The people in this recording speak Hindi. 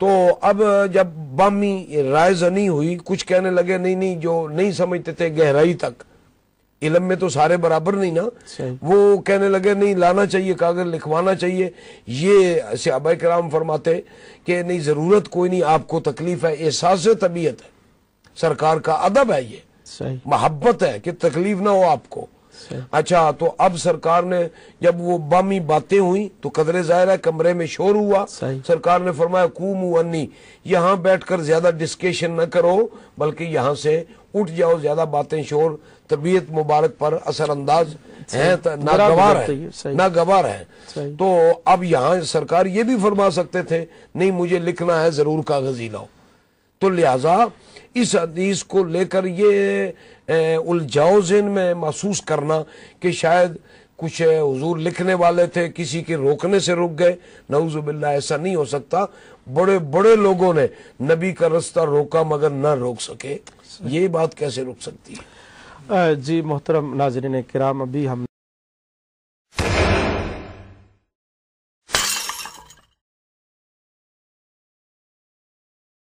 तो अब जब बामी रायजनी हुई कुछ कहने लगे नहीं नहीं जो नहीं समझते थे गहराई तक इलम में तो सारे बराबर नहीं ना वो कहने लगे नहीं लाना चाहिए कागज लिखवाना चाहिए ये सहाबा कराम फरमाते कि नहीं ज़रूरत कोई नहीं आपको तकलीफ है एहसास तबीयत है सरकार का अदब है ये मोहब्बत है कि तकलीफ ना हो आपको अच्छा तो अब सरकार ने जब वो बामी बातें हुई तो कदरे जाहिर है कमरे में शोर हुआ सरकार ने फरमाया कूम अन्नी यहाँ बैठकर ज्यादा डिस्कशन न करो बल्कि यहाँ से उठ जाओ ज्यादा बातें शोर तबीयत मुबारक पर असरअंदाज तो है नागवार है नागवार है तो अब यहाँ सरकार ये भी फरमा सकते थे नहीं मुझे लिखना है जरूर कागजी लाओ तो लिहाजा इस हदीस को लेकर ये उलझाओ जिन में महसूस करना कि शायद कुछ हजूर लिखने वाले थे किसी के रोकने से रुक गए नवजुबिल्ला ऐसा नहीं हो सकता बड़े बड़े लोगों ने नबी का रास्ता रोका मगर ना रोक सके ये बात कैसे रुक सकती है जी मोहतरम नाजरीन कराम अभी हम